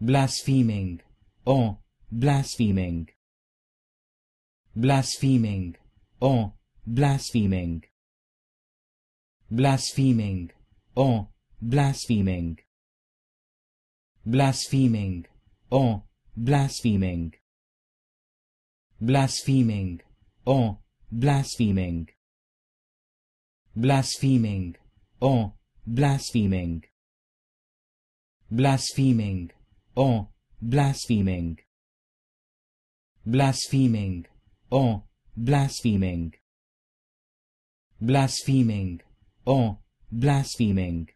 blaspheming, oh, blaspheming, blaspheming, oh, blaspheming, blaspheming, oh, blaspheming, blaspheming, oh, blaspheming, blaspheming, oh, blaspheming, blaspheming, oh, blaspheming, blaspheming, or oh, blaspheming blaspheming or oh, blaspheming blaspheming or oh, blaspheming